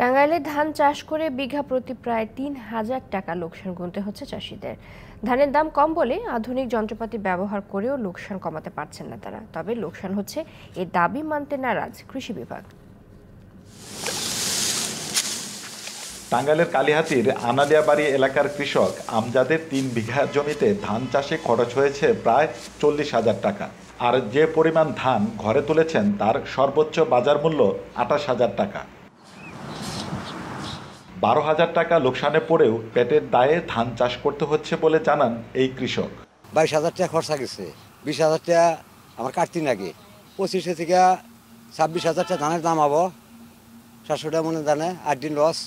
টাঙ্গাইলে ধান চাষ করে বিঘা প্রতি প্রায় তিন হাজার টাকা লোকসান গুনতে হচ্ছে চাষিদের ধানের দাম কম বলে আধুনিক যন্ত্রপাতি ব্যবহার করেও লোকসান কমাতে পারছেন না তারা তবে লোকসান হচ্ছে এ দাবি মানতে নারাজ কৃষি বিভাগ টাঙ্গাইলের কালীহাতির আনালিয়াবাড়ি এলাকার কৃষক আমজাদের তিন বিঘা জমিতে ধান চাষে খরচ হয়েছে প্রায় চল্লিশ হাজার টাকা আর যে পরিমাণ ধান ঘরে তুলেছেন তার সর্বোচ্চ বাজার মূল্য আঠাশ হাজার টাকা বারো হাজার টাকা লোকসানে পড়েও পেটের দায়ে ধান চাষ করতে হচ্ছে বলে জানান এই কৃষক বাইশ হাজার টাকা খরচা গেছে বিশ হাজার টাকা আমার কাটতি আগে পঁচিশে থেকে ছাব্বিশ হাজার টাকা ধানের দাম হবো মনে জানে আট দিন লস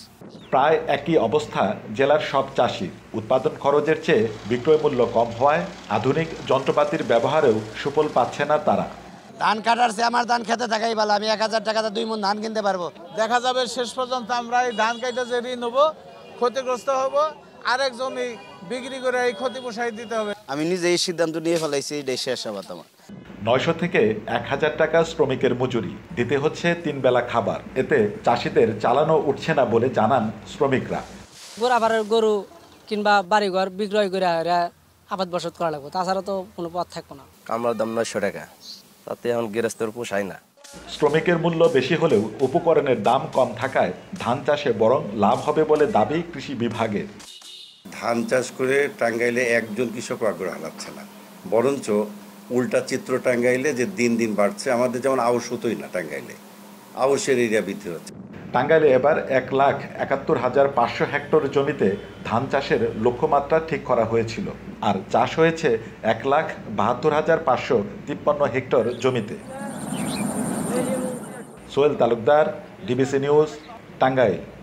প্রায় একই অবস্থা জেলার সব চাষি উৎপাদন খরচের চেয়ে বিক্রয় মূল্য কম হওয়ায় আধুনিক যন্ত্রপাতির ব্যবহারেও সুফল পাচ্ছে না তারা ধান কাটার চেয়ে আমার ধান খেতে থাকাই ভালো আমি এক হাজার টাকাতে দুই মন ধান কিনতে পারবো দেখা যাবে শেষ পর্যন্ত আমরা এই ধান কাটে যে ঋণ হবো ক্ষতিগ্রস্ত হব আরেক জমি বিক্রি করে এই ক্ষতি পোষাই দিতে হবে আমি নিজে এই সিদ্ধান্ত নিয়ে ফেলাইছি এটাই শেষ হবার তোমার নয়শো থেকে এক হাজার টাকা শ্রমিকের মজুরি দিতে হচ্ছে তিন বেলা খাবার এতে চাষিদের চালানো উঠছে না বলে জানান শ্রমিকরা আবার গরু কিংবা বাড়িঘর বিক্রয় করে আবাদ বসত করা লাগবে তাছাড়া তো কোনো পথ থাকবো না কামড়ার দাম নয়শো টাকা তাতে এখন গৃহস্থের পোষায় না শ্রমিকের মূল্য বেশি হলেও উপকরণের দাম কম থাকায় ধান চাষে বরং লাভ হবে বলে দাবি কৃষি বিভাগের ধান চাষ করে টাঙ্গাইলে একজন কৃষক আগ্রহ হারাচ্ছে না বরঞ্চ উল্টা চিত্র টাঙ্গাইলে যে দিন দিন বাড়ছে আমাদের যেমন আউশ হতোই না টাঙ্গাইলে আউশের এরিয়া বৃদ্ধি হচ্ছে টাঙ্গাইলে এবার এক লাখ একাত্তর হাজার পাঁচশো হেক্টর জমিতে ধান চাষের লক্ষ্যমাত্রা ঠিক করা হয়েছিল আর চাষ হয়েছে এক লাখ বাহাত্তর হাজার পাঁচশো তিপ্পান্ন হেক্টর জমিতে সোহেল তালুকদার ডিবিসি নিউজ টাঙ্গাইল